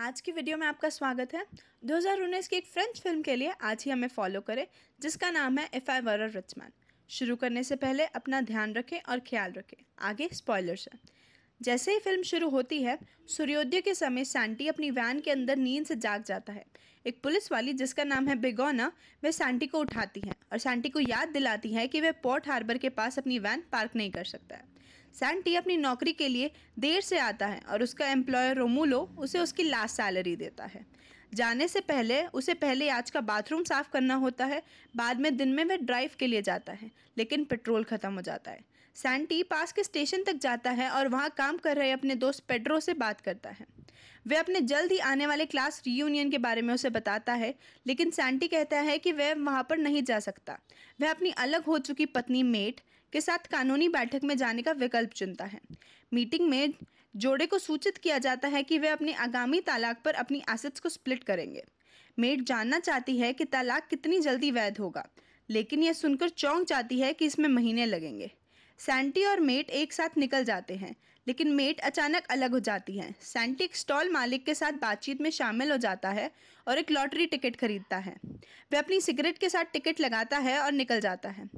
आज की वीडियो में आपका स्वागत है 2019 की एक फ्रेंच फिल्म के लिए आज ही हमें फॉलो करें जिसका नाम है एफ आई वर अ शुरू करने से पहले अपना ध्यान रखें और ख्याल रखें आगे स्पॉयलर्स है जैसे ही फिल्म शुरू होती है सूर्योदय के समय सैंटी अपनी वैन के अंदर नींद से जाग जाता है एक पुलिस वाली जिसका नाम है बेगौना वह सैंटी को उठाती है और सैंटी को याद दिलाती है कि वह पोर्ट हार्बर के पास अपनी वैन पार्क नहीं कर सकता है सैंटी अपनी नौकरी के लिए देर से आता है और उसका एम्प्लॉयर रोमूलो उसे उसकी लास्ट सैलरी देता है जाने से पहले उसे पहले आज का बाथरूम साफ करना होता है बाद में दिन में वह ड्राइव के लिए जाता है लेकिन पेट्रोल ख़त्म हो जाता है सैंटी पास के स्टेशन तक जाता है और वहाँ काम कर रहे अपने दोस्त पेड्रो से बात करता है वह अपने जल्द ही आने वाले क्लास रीयूनियन के बारे में उसे बताता है लेकिन सैंटी कहता है कि वह वहाँ पर नहीं जा सकता वह अपनी अलग हो चुकी पत्नी मेट के साथ कानूनी बैठक में जाने का विकल्प चुनता है मीटिंग में जोड़े को सूचित किया जाता है कि वे अपने आगामी तालाक पर अपनी एसेट्स को स्प्लिट करेंगे मेट जानना चाहती है कि तालाक कितनी जल्दी वैध होगा लेकिन यह सुनकर चौंक जाती है कि इसमें महीने लगेंगे सैंटी और मेट एक साथ निकल जाते हैं लेकिन मेट अचानक अलग हो जाती है एक स्टॉल मालिक के साथ बातचीत में शामिल हो जाता है और एक लॉटरी टिकट खरीदता है वह अपनी सिगरेट के साथ टिकट लगाता है और निकल जाता है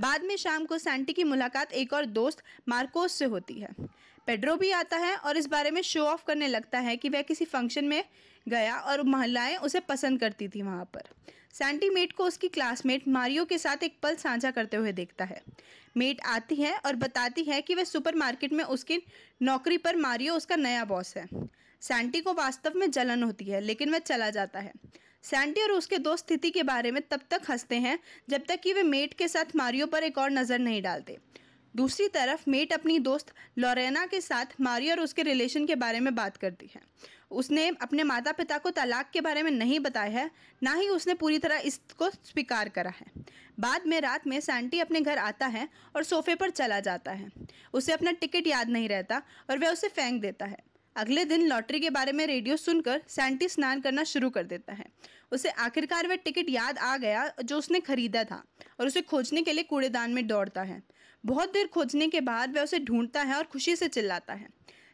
बाद में शाम को सेंटी की मुलाकात एक और दोस्त मार्कोस से होती है पेड्रो भी आता है और इस बारे में शो ऑफ करने लगता है कि वह किसी फंक्शन में गया और महिलाएं उसे पसंद करती थी वहाँ पर मेट को उसकी क्लासमेट मारियो के साथ एक पल साझा करते हुए देखता है मेट आती है और बताती है कि वह सुपरमार्केट में उसकी नौकरी पर मारियो उसका नया बॉस है सैंटी को वास्तव में जलन होती है लेकिन वह चला जाता है सैंटी और उसके दोस्त स्थिति के बारे में तब तक हंसते हैं जब तक कि वे मेट के साथ मारियो पर एक और नज़र नहीं डालते दूसरी तरफ मेट अपनी दोस्त लोरेना के साथ मारियो और उसके रिलेशन के बारे में बात करती है उसने अपने माता पिता को तलाक के बारे में नहीं बताया है ना ही उसने पूरी तरह इसको स्वीकार करा है बाद में रात में सैंटी अपने घर आता है और सोफे पर चला जाता है उसे अपना टिकट याद नहीं रहता और वह उसे फेंक देता है अगले दिन लॉटरी के बारे में रेडियो सुनकर सैंटी स्नान करना शुरू कर देता है उसे आखिरकार वह टिकट याद आ गया जो उसने खरीदा था और उसे खोजने के लिए कूड़ेदान में दौड़ता है बहुत देर खोजने के बाद वह उसे ढूंढता है और खुशी से चिल्लाता है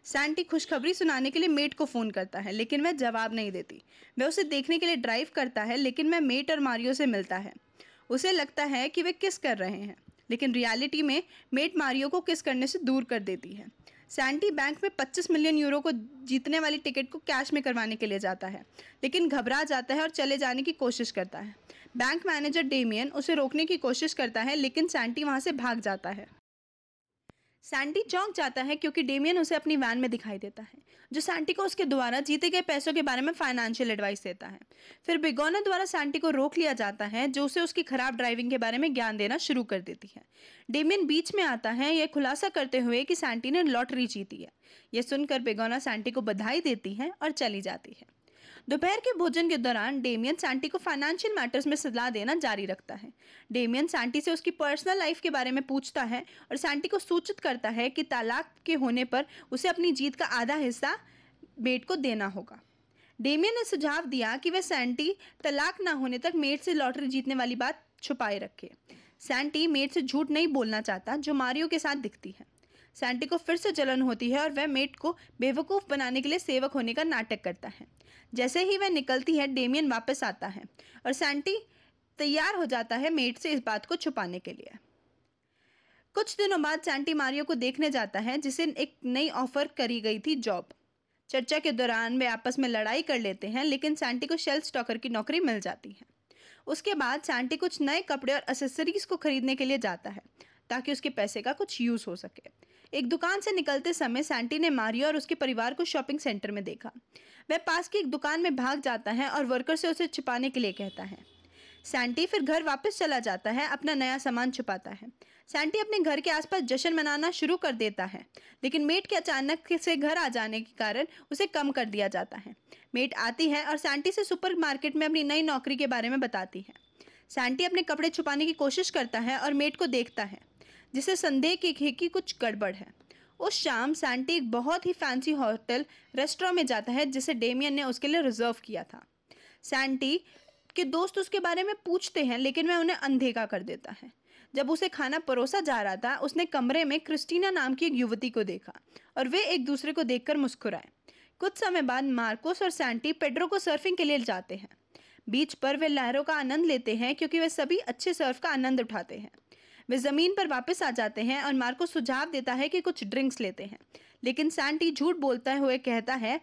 सैंटी खुशखबरी सुनाने के लिए मेट को फ़ोन करता है लेकिन वह जवाब नहीं देती वह उसे देखने के लिए ड्राइव करता है लेकिन वह मेट और मारियो से मिलता है उसे लगता है कि वे किस कर रहे हैं लेकिन रियलिटी में मेट मारियो को किस करने से दूर कर देती है सैंटी बैंक में 25 मिलियन यूरो को जीतने वाली टिकट को कैश में करवाने के लिए जाता है लेकिन घबरा जाता है और चले जाने की कोशिश करता है बैंक मैनेजर डेमियन उसे रोकने की कोशिश करता है लेकिन सैंटी वहाँ से भाग जाता है सैंडी चौंक जाता है क्योंकि डेमियन उसे अपनी वैन में दिखाई देता है जो सैंटी को उसके द्वारा जीते गए पैसों के बारे में फाइनेंशियल एडवाइस देता है फिर बिगोनर द्वारा सैंटी को रोक लिया जाता है जो उसे उसकी खराब ड्राइविंग के बारे में ज्ञान देना शुरू कर देती है डेमियन बीच में आता है यह खुलासा करते हुए कि सैंटी ने लॉटरी जीती है यह सुनकर बिगोना सैंटी को बधाई देती है और चली जाती है दोपहर के भोजन के दौरान डेमियन सैंटी को फाइनेंशियल मैटर्स में सलाह देना जारी रखता है डेमियन सैंटी से उसकी पर्सनल लाइफ के बारे में पूछता है और सैंटी को सूचित करता है कि तालाक के होने पर उसे अपनी जीत का आधा हिस्सा बेट को देना होगा डेमियन ने सुझाव दिया कि वह सैंटी तलाक ना होने तक मेट से लॉटरी जीतने वाली बात छुपाए रखे सैंटी मेट से झूठ नहीं बोलना चाहता जो मारियो के साथ दिखती है सैंटी को फिर से जलन होती है और वह मेट को बेवकूफ़ बनाने के लिए सेवक होने का नाटक करता है जैसे ही वह निकलती है डेमियन वापस आता है और सैंटी तैयार हो जाता है मेट से इस बात को छुपाने के लिए कुछ दिनों बाद सैंटी मारियो को देखने जाता है जिसे एक नई ऑफर करी गई थी जॉब चर्चा के दौरान वे आपस में लड़ाई कर लेते हैं लेकिन सैंटी को शेल्फ स्टॉकर की नौकरी मिल जाती है उसके बाद सैंटी कुछ नए कपड़े और एसेसरीज को खरीदने के लिए जाता है ताकि उसके पैसे का कुछ यूज़ हो सके एक दुकान से निकलते समय सैंटी ने मारियो और उसके परिवार को शॉपिंग सेंटर में देखा वह पास की एक दुकान में भाग जाता है और वर्कर से उसे छिपाने के लिए कहता है सैंटी फिर घर वापस चला जाता है अपना नया सामान छुपाता है सैंटी अपने घर के आसपास जश्न मनाना शुरू कर देता है लेकिन मेट के अचानक से घर आ जाने के कारण उसे कम कर दिया जाता है मेट आती है और सैंटी से सुपरमार्केट में अपनी नई नौकरी के बारे में बताती है सैंटी अपने कपड़े छुपाने की कोशिश करता है और मेट को देखता है जिसे संदेह की थी की कुछ गड़बड़ है उस शाम सैंटी एक बहुत ही फैंसी होटल रेस्टोरेंट में जाता है जिसे डेमियन ने उसके लिए रिजर्व किया था सैंटी के दोस्त उसके बारे में पूछते हैं लेकिन वह उन्हें अनदेखा कर देता है जब उसे खाना परोसा जा रहा था उसने कमरे में क्रिस्टीना नाम की एक युवती को देखा और वे एक दूसरे को देखकर मुस्कुराए कुछ समय बाद मार्कोस और सैंटी पेड्रो को सर्फिंग के लिए जाते हैं बीच पर वे लहरों का आनंद लेते हैं क्योंकि वे सभी अच्छे सर्फ का आनंद उठाते हैं वे ज़मीन पर वापस आ जाते हैं और मार्को सुझाव देता है कि कुछ ड्रिंक्स लेते हैं लेकिन सैंटी झूठ बोलता हुए कहता है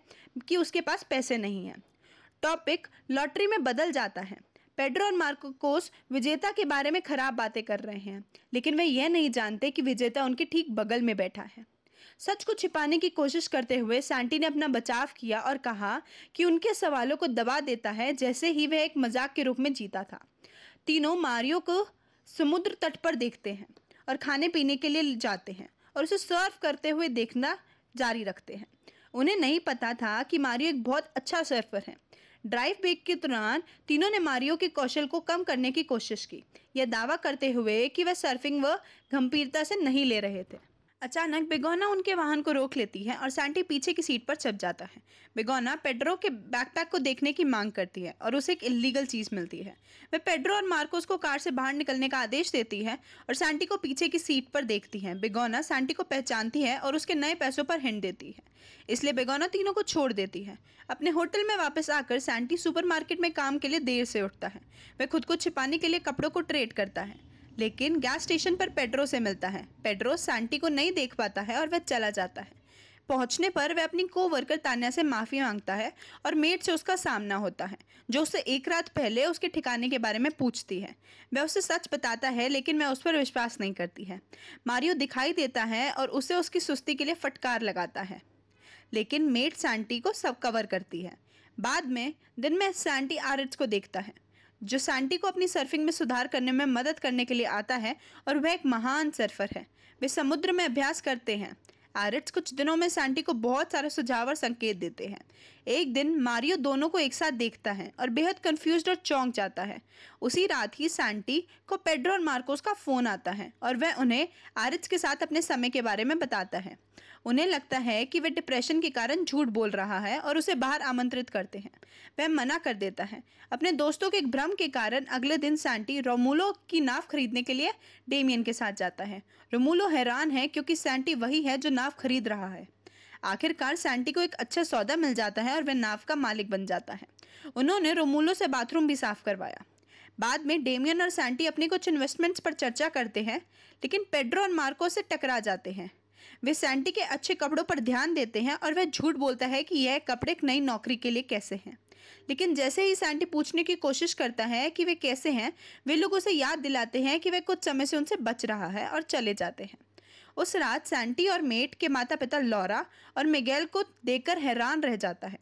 कि उसके पास पैसे नहीं हैं टॉपिक लॉटरी में बदल जाता है पेड्रो और मार्कोस विजेता के बारे में खराब बातें कर रहे हैं लेकिन वे यह नहीं जानते कि विजेता उनके ठीक बगल में बैठा है सच को छिपाने की कोशिश करते हुए सैंटी ने अपना बचाव किया और कहा कि उनके सवालों को दबा देता है जैसे ही वह एक मजाक के रूप में जीता था तीनों मारियो को समुद्र तट पर देखते हैं और खाने पीने के लिए जाते हैं और उसे सर्व करते हुए देखना जारी रखते हैं उन्हें नहीं पता था कि मारियो एक बहुत अच्छा सर्फर है ड्राइव बेक के दौरान तीनों ने मारियो के कौशल को कम करने की कोशिश की यह दावा करते हुए कि वह सर्फिंग व गंभीरता से नहीं ले रहे थे अचानक बेगोना उनके वाहन को रोक लेती है और सैंटी पीछे की सीट पर छप जाता है बेगोना पेड्रो के बैकपैक को देखने की मांग करती है और उसे एक इलीगल चीज़ मिलती है वह पेड्रो और मार्कोस को कार से बाहर निकलने का आदेश देती है और सैंटी को पीछे की सीट पर देखती है बेगोना सैंटी को पहचानती है और उसके नए पैसों पर हिंट देती है इसलिए बेगोना तीनों को छोड़ देती है अपने होटल में वापस आकर सैंटी सुपरमार्केट में काम के लिए देर से उठता है वह खुद को छिपाने के लिए कपड़ों को ट्रेड करता है लेकिन गैस स्टेशन पर पेड्रो से मिलता है पेड्रो सांटी को नहीं देख पाता है और वह चला जाता है पहुंचने पर वह अपनी को वर्कर तान्या से माफ़ी मांगता है और मेड से उसका सामना होता है जो उसे एक रात पहले उसके ठिकाने के बारे में पूछती है वह उसे सच बताता है लेकिन वह उस पर विश्वास नहीं करती है मारियो दिखाई देता है और उसे उसकी सुस्ती के लिए फटकार लगाता है लेकिन मेड सांटी को सब कवर करती है बाद में दिन में सांटी आरट्स को देखता है जो सैंटी को अपनी सर्फिंग में सुधार करने में मदद करने के लिए आता है और वह एक महान सर्फर है वे समुद्र में अभ्यास करते हैं आरिट्स कुछ दिनों में सैंटी को बहुत सारे सुझाव और संकेत देते हैं एक दिन मारियो दोनों को एक साथ देखता है और बेहद कंफ्यूज्ड और चौंक जाता है उसी रात ही सैंटी को पेड्रो और मार्कोस का फोन आता है और वह उन्हें आरिट्स के साथ अपने समय के बारे में बताता है उन्हें लगता है कि वह डिप्रेशन के कारण झूठ बोल रहा है और उसे बाहर आमंत्रित करते हैं वह मना कर देता है अपने दोस्तों के भ्रम के कारण अगले दिन सैंटी रोमूलो की नाव खरीदने के लिए डेमियन के साथ जाता है रोमूलो हैरान है क्योंकि सैंटी वही है जो नाव खरीद रहा है आखिरकार सैंटी को एक अच्छा सौदा मिल जाता है और वह नाव का मालिक बन जाता है उन्होंने रोमूलो से बाथरूम भी साफ करवाया बाद में डेमियन और सैंटी अपने कुछ इन्वेस्टमेंट्स पर चर्चा करते हैं लेकिन पेड्रो और मार्को से टकरा जाते हैं वे सैंटी के अच्छे कपड़ों पर ध्यान देते हैं और वह झूठ बोलता है कि यह कपड़े नई नौकरी के लिए कैसे हैं लेकिन जैसे ही सैंटी पूछने की कोशिश करता है कि वे कैसे हैं वे लोग उसे याद दिलाते हैं कि वह कुछ समय से उनसे बच रहा है और चले जाते हैं उस रात सैंटी और मेट के माता पिता लॉरा और मिगेल को देखकर हैरान रह जाता है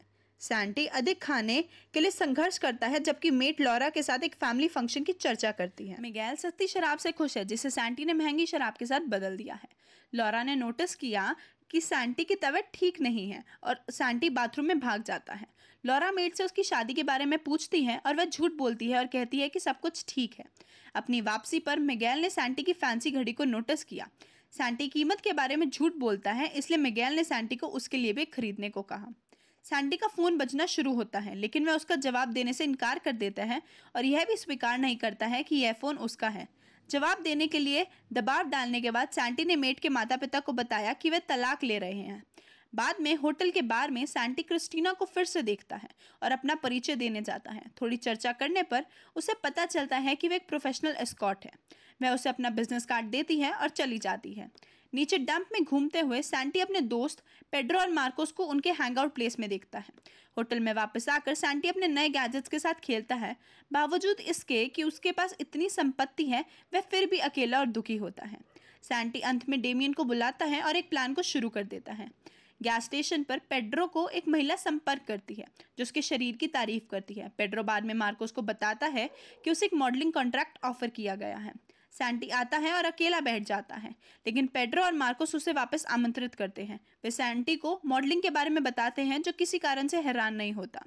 सैंटी अधिक खाने के लिए संघर्ष करता है जबकि मेट लॉरा के साथ एक फैमिली फंक्शन की चर्चा करती है मिगेल सस्ती शराब से खुश है जिसे सैंटी ने महंगी शराब के साथ बदल दिया है लौरा ने नोटिस किया कि सैंटी की तबीयत ठीक नहीं है और सैंटी बाथरूम में भाग जाता है लौरा मेड से उसकी शादी के बारे में पूछती है और वह झूठ बोलती है और कहती है कि सब कुछ ठीक है अपनी वापसी पर मिगेल ने सैंटी की फैंसी घड़ी को नोटिस किया सैंटी कीमत के बारे में झूठ बोलता है इसलिए मिगेल ने सैंटी को उसके लिए भी खरीदने को कहा सैंटी का फ़ोन बजना शुरू होता है लेकिन वह उसका जवाब देने से इनकार कर देता है और यह भी स्वीकार नहीं करता है कि यह फ़ोन उसका है जवाब देने के लिए दबाव डालने के बाद सैंटी ने मेट के माता पिता को बताया कि वह तलाक ले रहे हैं बाद में होटल के बार में सैंटी क्रिस्टीना को फिर से देखता है और अपना परिचय देने जाता है थोड़ी चर्चा करने पर उसे पता चलता है कि वह एक प्रोफेशनल एस्कॉट है वह उसे अपना बिजनेस कार्ड देती है और चली जाती है नीचे डंप में घूमते हुए सैंटी अपने दोस्त पेड्रो और मार्कोस को उनके हैंगआउट प्लेस में देखता है होटल में वापस आकर सैंटी अपने नए गैजेट्स के साथ खेलता है बावजूद इसके कि उसके पास इतनी संपत्ति है वह फिर भी अकेला और दुखी होता है सैंटी अंत में डेमियन को बुलाता है और एक प्लान को शुरू कर देता है गैस स्टेशन पर पेड्रो को एक महिला संपर्क करती है जो उसके शरीर की तारीफ करती है पेड्रो बाद में मार्कोस को बताता है कि उसे एक मॉडलिंग कॉन्ट्रैक्ट ऑफर किया गया है सैंटी आता है और अकेला बैठ जाता है लेकिन पेड्रो और मार्कोस उसे वापस आमंत्रित करते हैं वे सैंटी को मॉडलिंग के बारे में बताते हैं जो किसी कारण से हैरान नहीं होता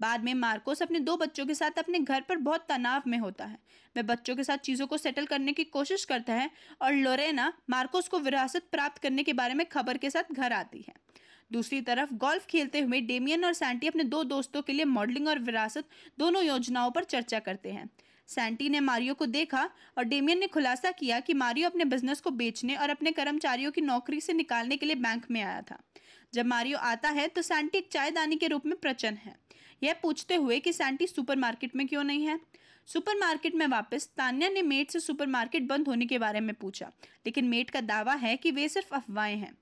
बाद में मार्कोस अपने दो बच्चों के साथ अपने घर पर बहुत तनाव में होता है वह बच्चों के साथ चीज़ों को सेटल करने की कोशिश करता है और लोरेना मार्कोस को विरासत प्राप्त करने के बारे में खबर के साथ घर आती है दूसरी तरफ गोल्फ खेलते हुए डेमियन और सैंटी अपने दो दोस्तों के लिए मॉडलिंग और विरासत दोनों योजनाओं पर चर्चा करते हैं सैंटी ने मारियो को देखा और डेमियन ने खुलासा किया कि मारियो अपने बिजनेस को बेचने और अपने कर्मचारियों की नौकरी से निकालने के लिए बैंक में आया था जब मारियो आता है तो सैंटी एक चायदानी के रूप में प्रचन है यह पूछते हुए कि सैंटी सुपरमार्केट में क्यों नहीं है सुपरमार्केट में वापस तान्या ने मेट से सुपरमार्केट बंद होने के बारे में पूछा लेकिन मेट का दावा है कि वे सिर्फ अफवाहें हैं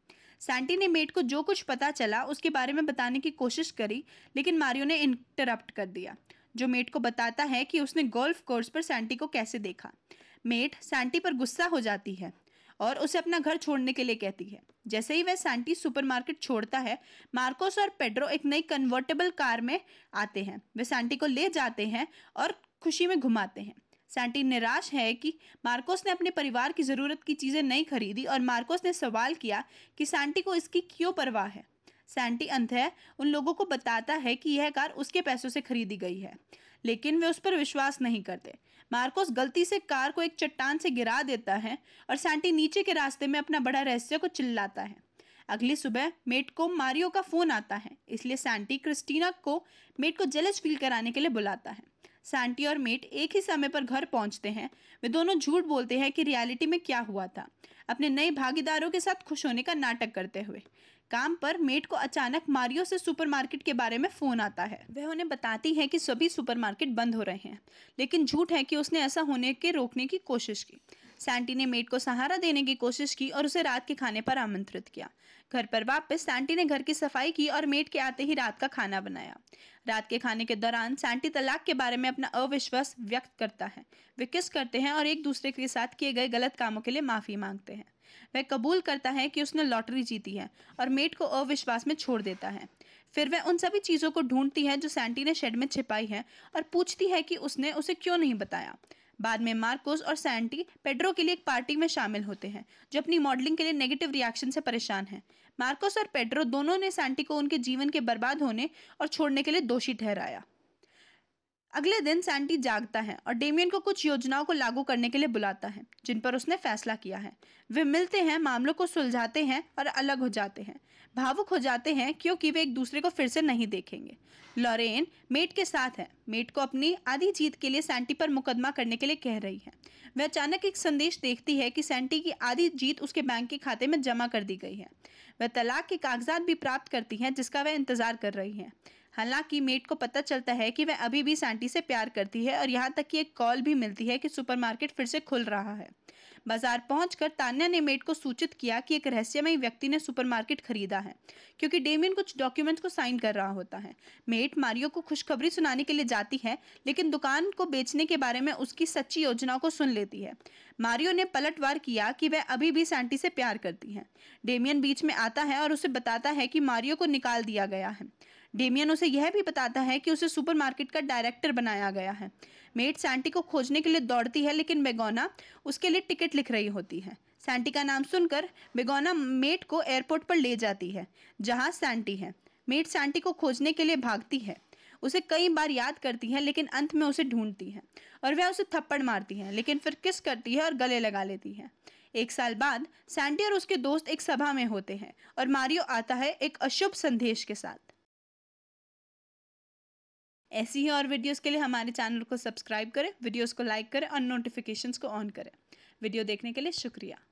सैंटी ने मेट को जो कुछ पता चला उसके बारे में बताने की कोशिश करी लेकिन मारियो ने इंटरप्ट कर दिया जो मेट को बताता है कि उसने गोल्फ कोर्स पर सैंटी को कैसे देखा मेट सैंटी पर गुस्सा हो जाती है और उसे अपना घर छोड़ने के लिए कहती है जैसे ही वह सैंटी सुपरमार्केट छोड़ता है मार्कोस और पेड्रो एक नई कन्वर्टेबल कार में आते हैं वे सैंटी को ले जाते हैं और खुशी में घुमाते हैं सैंटी निराश है कि मार्कोस ने अपने परिवार की ज़रूरत की चीज़ें नहीं खरीदी और मार्कोस ने सवाल किया कि सैंटी को इसकी क्यों परवाह है सैंटी है उन लोगों को बताता है कि यह कार उसके पैसों से खरीदी गई है लेकिन वे उस पर विश्वास नहीं करते मार्कोस गलती से कार को एक चट्टान से गिरा देता है और सैंटी नीचे के रास्ते में अपना बड़ा रहस्य को चिल्लाता है अगली सुबह मेट को मारियो का फोन आता है इसलिए सैंटी क्रिस्टीना को मेट को जेलस फील कराने के लिए बुलाता है सैंटी और मेट एक ही समय पर घर पहुंचते हैं वे दोनों झूठ बोलते हैं कि रियलिटी में क्या हुआ था अपने नए भागीदारों के साथ खुश होने का नाटक करते हुए काम पर मेट को अचानक मारियो से सुपरमार्केट के बारे में फ़ोन आता है वह उन्हें बताती है कि सभी सुपरमार्केट बंद हो रहे हैं लेकिन झूठ है कि उसने ऐसा होने के रोकने की कोशिश की सैंटी ने मेट को सहारा देने की कोशिश की और उसे रात के खाने पर आमंत्रित किया घर पर वापस सैंटी ने घर की सफाई की और मेट के आते ही रात का खाना बनाया रात के खाने के दौरान सैंटी तलाक के बारे में अपना अविश्वास व्यक्त करता है वे किस करते हैं और एक दूसरे के साथ किए गए गलत कामों के लिए माफ़ी मांगते हैं वह कबूल करता है कि उसने लॉटरी जीती है और मेट को अविश्वास में छोड़ देता है फिर वह उन सभी चीज़ों को ढूंढती है जो सैंटी ने शेड में छिपाई है और पूछती है कि उसने उसे क्यों नहीं बताया बाद में मार्कोस और सैंटी पेड्रो के लिए एक पार्टी में शामिल होते हैं जो अपनी मॉडलिंग के लिए नेगेटिव रिएक्शन से परेशान हैं मार्कोस और पेड्रो दोनों ने सैंटी को उनके जीवन के बर्बाद होने और छोड़ने के लिए दोषी ठहराया अगले दिन सैंटी जागता है और डेमियन को कुछ योजनाओं को लागू करने के लिए बुलाता है जिन पर उसने फैसला किया है वे मिलते हैं मामलों को सुलझाते हैं और अलग हो जाते हैं भावुक हो जाते हैं क्योंकि वे एक दूसरे को फिर से नहीं देखेंगे लॉरेन मेट के साथ है मेट को अपनी आधी जीत के लिए सैंटी पर मुकदमा करने के लिए कह रही है वह अचानक एक संदेश देखती है कि सैंटी की आधी जीत उसके बैंक के खाते में जमा कर दी गई है वह तलाक के कागजात भी प्राप्त करती है जिसका वह इंतजार कर रही है हालांकि मेट को पता चलता है कि वह अभी भी सैंटी से प्यार करती है और यहाँ तक कि एक कॉल भी मिलती है कि सुपरमार्केट फिर से खुल रहा है बाजार पहुंचकर तान्या ने मेट को सूचित किया कि एक रहस्यमय व्यक्ति ने सुपरमार्केट खरीदा है क्योंकि डेमियन कुछ डॉक्यूमेंट्स को साइन कर रहा होता है मेट मारियो को खुशखबरी सुनाने के लिए जाती है लेकिन दुकान को बेचने के बारे में उसकी सच्ची योजनाओं को सुन लेती है मारियो ने पलटवार किया कि वह अभी भी सैंटी से प्यार करती है डेमियन बीच में आता है और उसे बताता है कि मारियो को निकाल दिया गया है डेमियन उसे यह भी बताता है कि उसे सुपरमार्केट का डायरेक्टर बनाया गया है मेड सैंटी को खोजने के लिए दौड़ती है लेकिन मेगोना उसके लिए टिकट लिख रही होती है सैंटी का नाम सुनकर मेगोना मेट को एयरपोर्ट पर ले जाती है जहाँ सैंटी है मेट सैंटी को खोजने के लिए भागती है उसे कई बार याद करती है लेकिन अंत में उसे ढूंढती है और वह उसे थप्पड़ मारती है लेकिन फिर किस करती है और गले लगा लेती है एक साल बाद सैंटी और उसके दोस्त एक सभा में होते हैं और मारियो आता है एक अशुभ संदेश के साथ ऐसी ही और वीडियोस के लिए हमारे चैनल को सब्सक्राइब करें वीडियोस को लाइक करें और नोटिफिकेशंस को ऑन करें वीडियो देखने के लिए शुक्रिया